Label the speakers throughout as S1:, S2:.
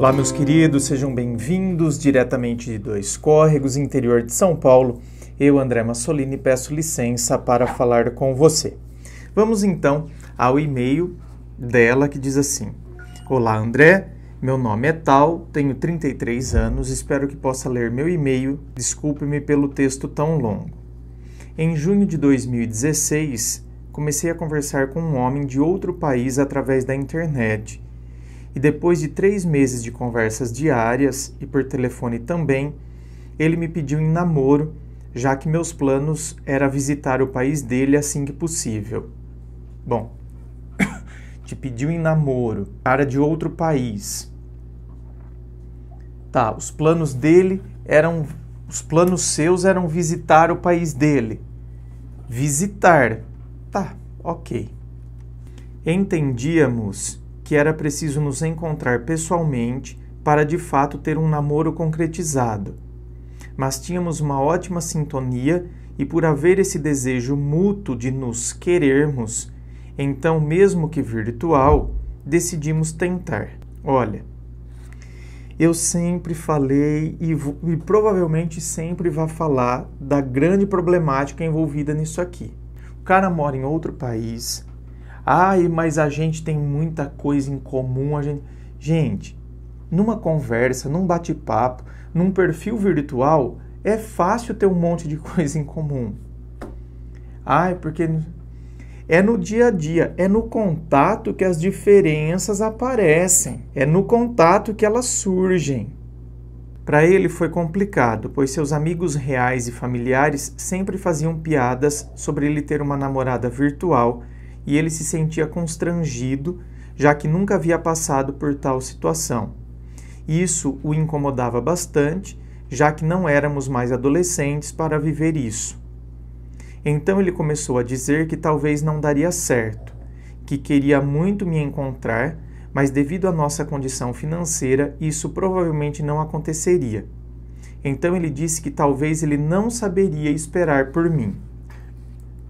S1: Olá, meus queridos, sejam bem-vindos diretamente de Dois Córregos, interior de São Paulo. Eu, André Massolini, peço licença para falar com você. Vamos então ao e-mail dela que diz assim: Olá, André. Meu nome é Tal, tenho 33 anos, espero que possa ler meu e-mail. Desculpe-me pelo texto tão longo. Em junho de 2016, comecei a conversar com um homem de outro país através da internet e depois de três meses de conversas diárias e por telefone também, ele me pediu em namoro, já que meus planos era visitar o país dele assim que possível. Bom, te pediu em namoro, cara de outro país. Tá, os planos dele eram. Os planos seus eram visitar o país dele. Visitar. Tá, ok. Entendíamos que era preciso nos encontrar pessoalmente para de fato ter um namoro concretizado. Mas tínhamos uma ótima sintonia e, por haver esse desejo mútuo de nos querermos, então, mesmo que virtual, decidimos tentar. Olha, eu sempre falei e, e, provavelmente sempre vá falar da grande problemática envolvida nisso aqui. O cara mora em outro país, Ai, mas a gente tem muita coisa em comum, a gente. Gente, numa conversa, num bate-papo, num perfil virtual, é fácil ter um monte de coisa em comum. Ai, porque é no dia a dia, é no contato que as diferenças aparecem, é no contato que elas surgem. Para ele foi complicado, pois seus amigos reais e familiares sempre faziam piadas sobre ele ter uma namorada virtual e ele se sentia constrangido, já que nunca havia passado por tal situação. Isso o incomodava bastante, já que não éramos mais adolescentes para viver isso. Então ele começou a dizer que talvez não daria certo, que queria muito me encontrar, mas devido à nossa condição financeira, isso provavelmente não aconteceria. Então ele disse que talvez ele não saberia esperar por mim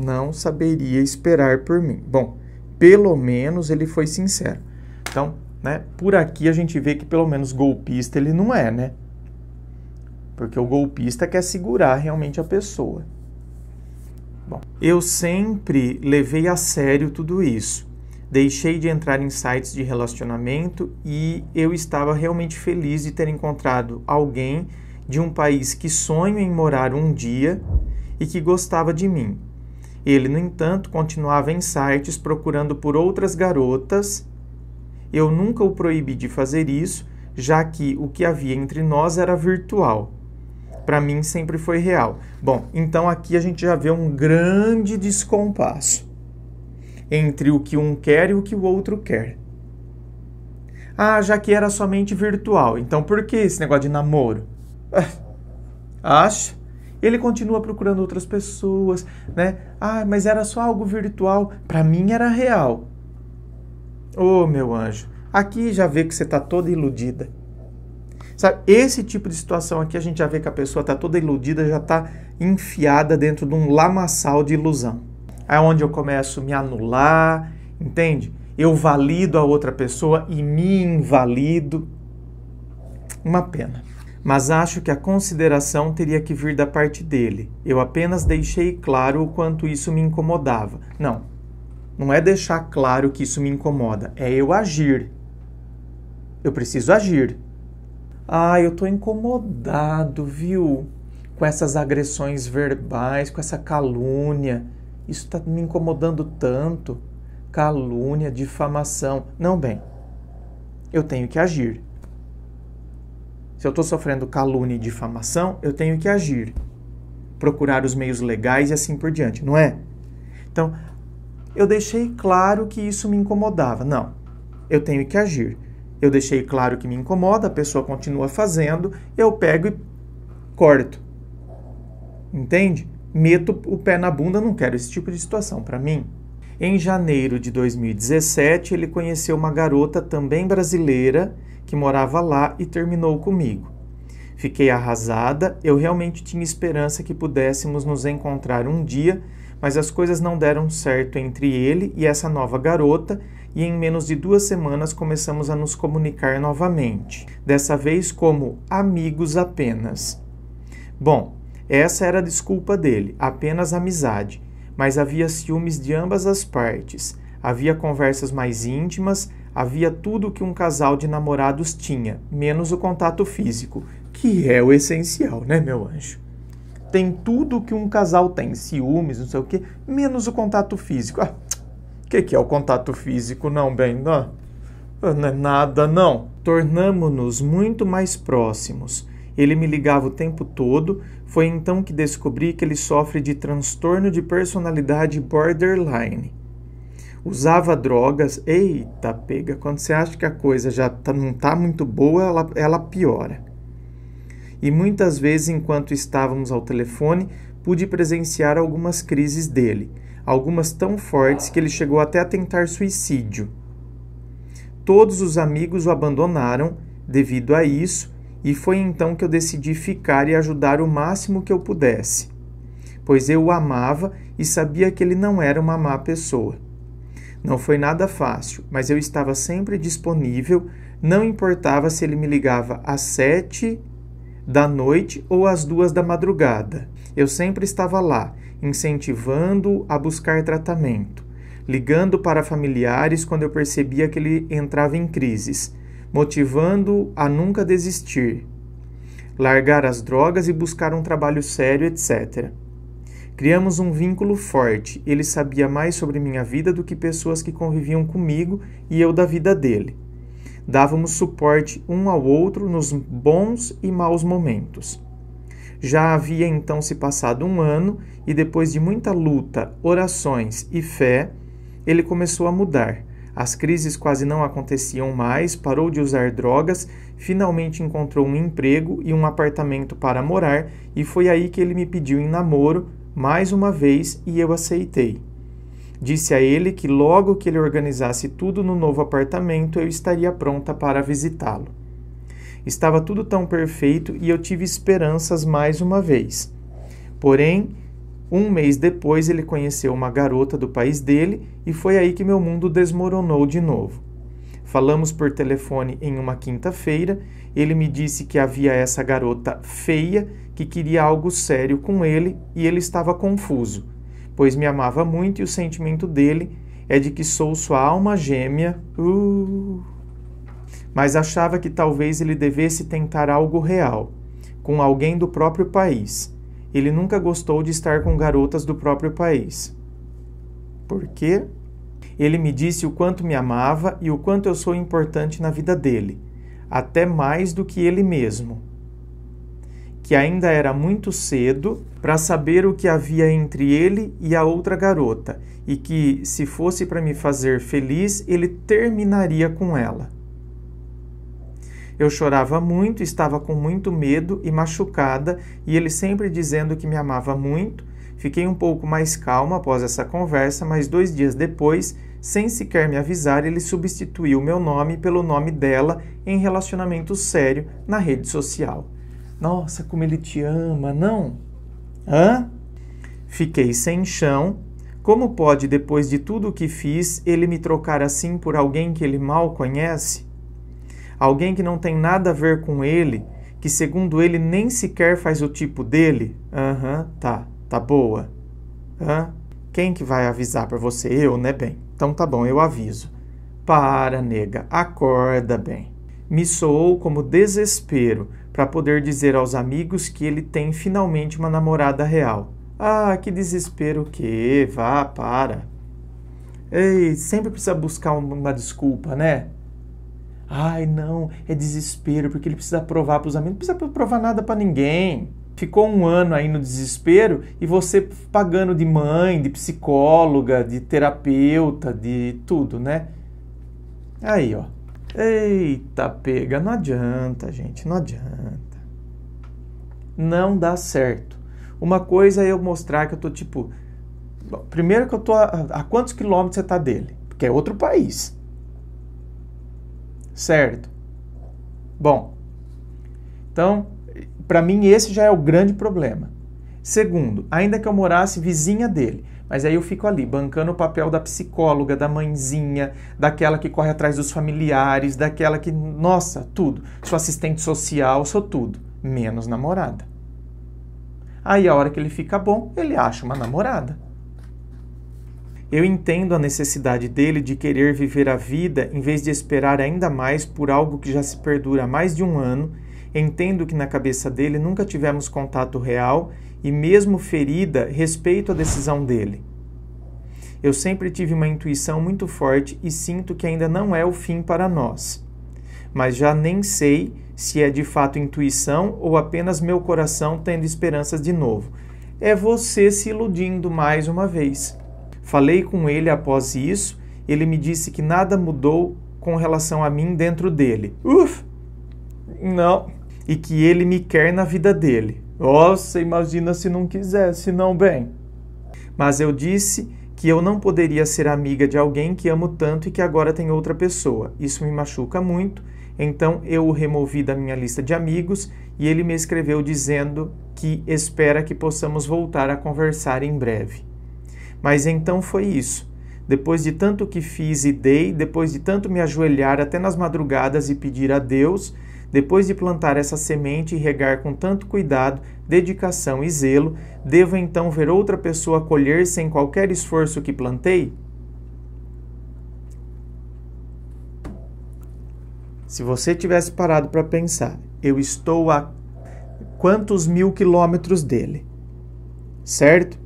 S1: não saberia esperar por mim. Bom, pelo menos ele foi sincero. Então, né, por aqui a gente vê que pelo menos golpista ele não é, né? Porque o golpista quer segurar realmente a pessoa. Bom, eu sempre levei a sério tudo isso. Deixei de entrar em sites de relacionamento e eu estava realmente feliz de ter encontrado alguém de um país que sonho em morar um dia e que gostava de mim. Ele, no entanto, continuava em sites procurando por outras garotas. Eu nunca o proibi de fazer isso, já que o que havia entre nós era virtual. Para mim sempre foi real. Bom, então aqui a gente já vê um grande descompasso entre o que um quer e o que o outro quer. Ah, já que era somente virtual, então por que esse negócio de namoro? Ah, acha? Ele continua procurando outras pessoas, né? Ah, mas era só algo virtual. Para mim era real. Oh, meu anjo, aqui já vê que você está toda iludida. Sabe, esse tipo de situação aqui a gente já vê que a pessoa está toda iludida, já está enfiada dentro de um lamaçal de ilusão. É onde eu começo a me anular, entende? Eu valido a outra pessoa e me invalido. Uma pena mas acho que a consideração teria que vir da parte dele. Eu apenas deixei claro o quanto isso me incomodava. Não, não é deixar claro que isso me incomoda, é eu agir. Eu preciso agir. Ah, eu tô incomodado, viu? Com essas agressões verbais, com essa calúnia. Isso está me incomodando tanto. Calúnia, difamação. Não, bem, eu tenho que agir. Se eu estou sofrendo calúnia e difamação, eu tenho que agir, procurar os meios legais e assim por diante, não é? Então, eu deixei claro que isso me incomodava. Não, eu tenho que agir. Eu deixei claro que me incomoda, a pessoa continua fazendo, eu pego e corto. Entende? Meto o pé na bunda, não quero esse tipo de situação para mim. Em janeiro de 2017, ele conheceu uma garota também brasileira que morava lá e terminou comigo. Fiquei arrasada, eu realmente tinha esperança que pudéssemos nos encontrar um dia, mas as coisas não deram certo entre ele e essa nova garota, e em menos de duas semanas começamos a nos comunicar novamente, dessa vez como amigos apenas. Bom, essa era a desculpa dele, apenas amizade mas havia ciúmes de ambas as partes, havia conversas mais íntimas, havia tudo que um casal de namorados tinha, menos o contato físico, que é o essencial, né, meu anjo? Tem tudo que um casal tem, ciúmes, não sei o quê, menos o contato físico. Ah, o que, que é o contato físico? Não, bem, não, ah, não é nada, não. Tornamo-nos muito mais próximos ele me ligava o tempo todo. Foi então que descobri que ele sofre de transtorno de personalidade borderline. Usava drogas. Eita, pega! Quando você acha que a coisa já tá, não está muito boa, ela, ela piora. E muitas vezes, enquanto estávamos ao telefone, pude presenciar algumas crises dele, algumas tão fortes que ele chegou até a tentar suicídio. Todos os amigos o abandonaram devido a isso e foi então que eu decidi ficar e ajudar o máximo que eu pudesse, pois eu o amava e sabia que ele não era uma má pessoa. Não foi nada fácil, mas eu estava sempre disponível, não importava se ele me ligava às sete da noite ou às duas da madrugada. Eu sempre estava lá, incentivando-o a buscar tratamento, ligando para familiares quando eu percebia que ele entrava em crises motivando a nunca desistir, largar as drogas e buscar um trabalho sério, etc. Criamos um vínculo forte. Ele sabia mais sobre minha vida do que pessoas que conviviam comigo e eu da vida dele. Dávamos suporte um ao outro nos bons e maus momentos. Já havia então se passado um ano e depois de muita luta, orações e fé, ele começou a mudar. As crises quase não aconteciam mais, parou de usar drogas, finalmente encontrou um emprego e um apartamento para morar, e foi aí que ele me pediu em namoro mais uma vez e eu aceitei. Disse a ele que logo que ele organizasse tudo no novo apartamento eu estaria pronta para visitá-lo. Estava tudo tão perfeito e eu tive esperanças mais uma vez. Porém, um mês depois, ele conheceu uma garota do país dele e foi aí que meu mundo desmoronou de novo. Falamos por telefone em uma quinta-feira. Ele me disse que havia essa garota feia que queria algo sério com ele e ele estava confuso, pois me amava muito e o sentimento dele é de que sou sua alma gêmea. Uh, mas achava que talvez ele devesse tentar algo real, com alguém do próprio país ele nunca gostou de estar com garotas do próprio país. Por quê? Ele me disse o quanto me amava e o quanto eu sou importante na vida dele, até mais do que ele mesmo. Que ainda era muito cedo para saber o que havia entre ele e a outra garota, e que, se fosse para me fazer feliz, ele terminaria com ela. Eu chorava muito, estava com muito medo e machucada, e ele sempre dizendo que me amava muito. Fiquei um pouco mais calma após essa conversa, mas dois dias depois, sem sequer me avisar, ele substituiu meu nome pelo nome dela em relacionamento sério na rede social. Nossa, como ele te ama, não? Hã? Fiquei sem chão. Como pode, depois de tudo o que fiz, ele me trocar assim por alguém que ele mal conhece? Alguém que não tem nada a ver com ele, que segundo ele nem sequer faz o tipo dele? Aham, uhum, tá, tá boa. Hã? Quem que vai avisar para você? Eu, né, bem? Então tá bom, eu aviso. Para, nega, acorda bem. Me soou como desespero para poder dizer aos amigos que ele tem finalmente uma namorada real. Ah, que desespero que! Vá, para. Ei, sempre precisa buscar uma desculpa, né? Ai, não, é desespero, porque ele precisa provar para os amigos. Não precisa provar nada para ninguém. Ficou um ano aí no desespero e você pagando de mãe, de psicóloga, de terapeuta, de tudo, né? Aí, ó. Eita, pega. Não adianta, gente, não adianta. Não dá certo. Uma coisa é eu mostrar que eu tô tipo. Primeiro que eu tô. A, a quantos quilômetros você tá dele? Porque é outro país. Certo. Bom, então, para mim, esse já é o grande problema. Segundo, ainda que eu morasse vizinha dele, mas aí eu fico ali, bancando o papel da psicóloga, da mãezinha, daquela que corre atrás dos familiares, daquela que, nossa, tudo. Sou assistente social, sou tudo, menos namorada. Aí a hora que ele fica bom, ele acha uma namorada. Eu entendo a necessidade dele de querer viver a vida em vez de esperar ainda mais por algo que já se perdura há mais de um ano. Entendo que na cabeça dele nunca tivemos contato real e, mesmo ferida, respeito a decisão dele. Eu sempre tive uma intuição muito forte e sinto que ainda não é o fim para nós. Mas já nem sei se é de fato intuição ou apenas meu coração tendo esperanças de novo. É você se iludindo mais uma vez. Falei com ele após isso, ele me disse que nada mudou com relação a mim dentro dele. Uf! Não. E que ele me quer na vida dele. Nossa, imagina se não quisesse, não bem. Mas eu disse que eu não poderia ser amiga de alguém que amo tanto e que agora tem outra pessoa. Isso me machuca muito. Então eu o removi da minha lista de amigos e ele me escreveu dizendo que espera que possamos voltar a conversar em breve. Mas então foi isso. Depois de tanto que fiz e dei, depois de tanto me ajoelhar até nas madrugadas e pedir a Deus, depois de plantar essa semente e regar com tanto cuidado, dedicação e zelo, devo então ver outra pessoa colher sem qualquer esforço que plantei? Se você tivesse parado para pensar, eu estou a quantos mil quilômetros dele, certo?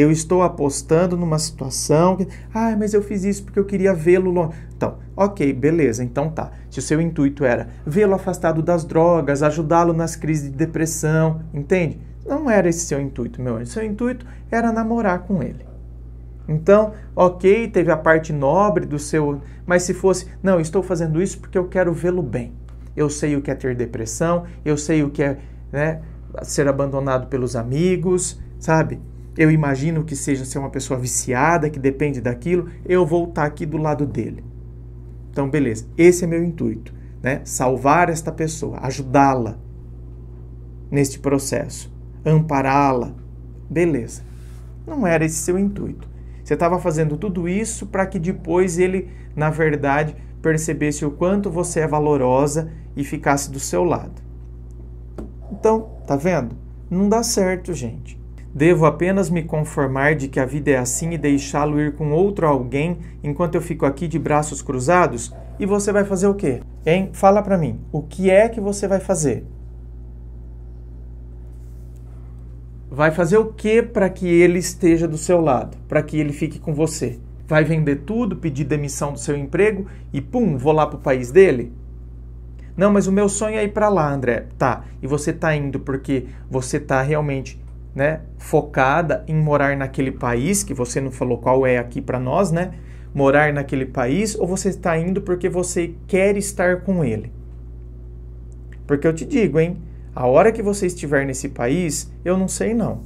S1: eu estou apostando numa situação. Que, ah, mas eu fiz isso porque eu queria vê-lo longe. Então, ok, beleza, então tá. Se o seu intuito era vê-lo afastado das drogas, ajudá-lo nas crises de depressão, entende? Não era esse seu intuito, meu anjo. Seu intuito era namorar com ele. Então, ok, teve a parte nobre do seu. Mas se fosse, não, estou fazendo isso porque eu quero vê-lo bem. Eu sei o que é ter depressão, eu sei o que é né, ser abandonado pelos amigos, sabe? eu imagino que seja ser uma pessoa viciada, que depende daquilo, eu vou estar tá aqui do lado dele. Então, beleza, esse é meu intuito, né? Salvar esta pessoa, ajudá-la neste processo, ampará-la. Beleza. Não era esse seu intuito. Você estava fazendo tudo isso para que depois ele, na verdade, percebesse o quanto você é valorosa e ficasse do seu lado. Então, tá vendo? Não dá certo, gente. Devo apenas me conformar de que a vida é assim e deixá-lo ir com outro alguém enquanto eu fico aqui de braços cruzados? E você vai fazer o quê? Hein? Fala para mim. O que é que você vai fazer? Vai fazer o que para que ele esteja do seu lado, para que ele fique com você? Vai vender tudo, pedir demissão do seu emprego e pum, vou lá pro país dele? Não, mas o meu sonho é ir para lá, André. Tá. E você tá indo porque você tá realmente né, focada em morar naquele país, que você não falou qual é aqui para nós, né? Morar naquele país, ou você está indo porque você quer estar com ele? Porque eu te digo, hein? A hora que você estiver nesse país, eu não sei não.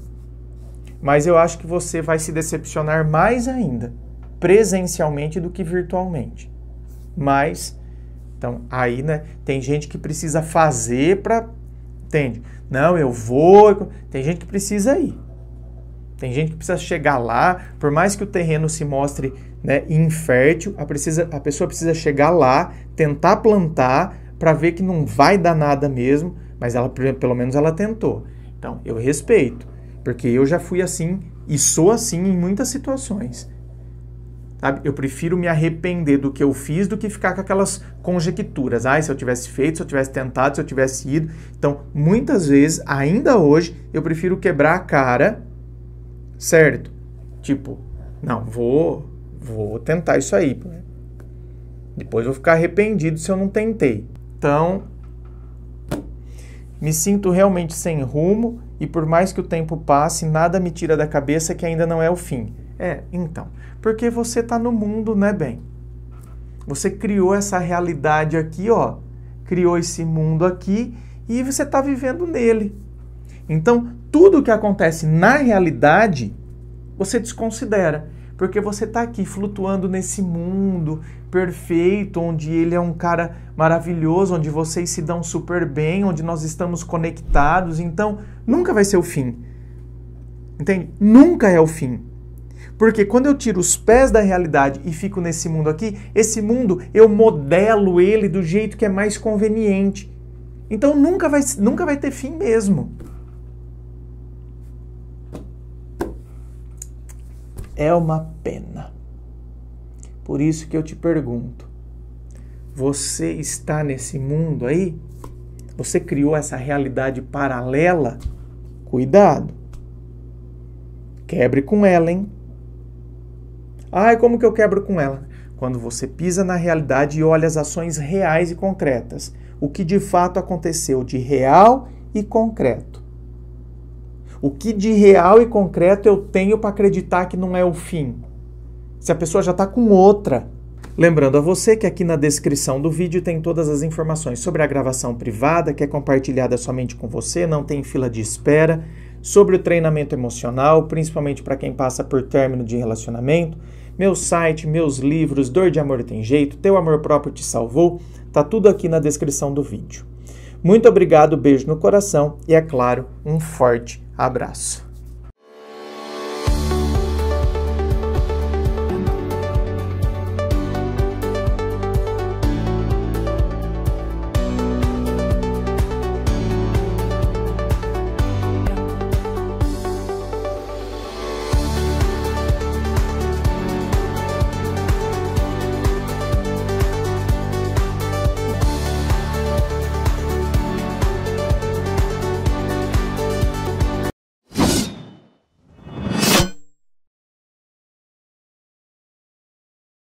S1: Mas eu acho que você vai se decepcionar mais ainda, presencialmente do que virtualmente. Mas, então, aí, né, tem gente que precisa fazer para Entende? Não, eu vou. Tem gente que precisa ir. Tem gente que precisa chegar lá, por mais que o terreno se mostre né, infértil, a, precisa, a pessoa precisa chegar lá, tentar plantar, para ver que não vai dar nada mesmo, mas ela pelo menos ela tentou. Então, eu respeito, porque eu já fui assim e sou assim em muitas situações. Sabe? Eu prefiro me arrepender do que eu fiz do que ficar com aquelas conjecturas. ah, se eu tivesse feito, se eu tivesse tentado, se eu tivesse ido. Então, muitas vezes, ainda hoje, eu prefiro quebrar a cara, certo? Tipo, não, vou, vou tentar isso aí. Depois vou ficar arrependido se eu não tentei. Então, me sinto realmente sem rumo e por mais que o tempo passe, nada me tira da cabeça que ainda não é o fim. É, então. Porque você está no mundo, né, bem? Você criou essa realidade aqui, ó. Criou esse mundo aqui e você está vivendo nele. Então, tudo que acontece na realidade, você desconsidera. Porque você está aqui flutuando nesse mundo perfeito, onde ele é um cara maravilhoso, onde vocês se dão super bem, onde nós estamos conectados. Então, nunca vai ser o fim. Entende? Nunca é o fim. Porque quando eu tiro os pés da realidade e fico nesse mundo aqui, esse mundo eu modelo ele do jeito que é mais conveniente. Então nunca vai, nunca vai ter fim mesmo. É uma pena. Por isso que eu te pergunto: você está nesse mundo aí? Você criou essa realidade paralela? Cuidado! Quebre com ela, hein? Ai, como que eu quebro com ela? Quando você pisa na realidade e olha as ações reais e concretas, o que de fato aconteceu de real e concreto. O que de real e concreto eu tenho para acreditar que não é o fim? Se a pessoa já está com outra, Lembrando a você que aqui na descrição do vídeo tem todas as informações sobre a gravação privada, que é compartilhada somente com você, não tem fila de espera, sobre o treinamento emocional, principalmente para quem passa por término de relacionamento, meu site, meus livros, Dor de Amor Tem Jeito, Teu Amor Próprio Te Salvou, tá tudo aqui na descrição do vídeo. Muito obrigado, beijo no coração e, é claro, um forte abraço.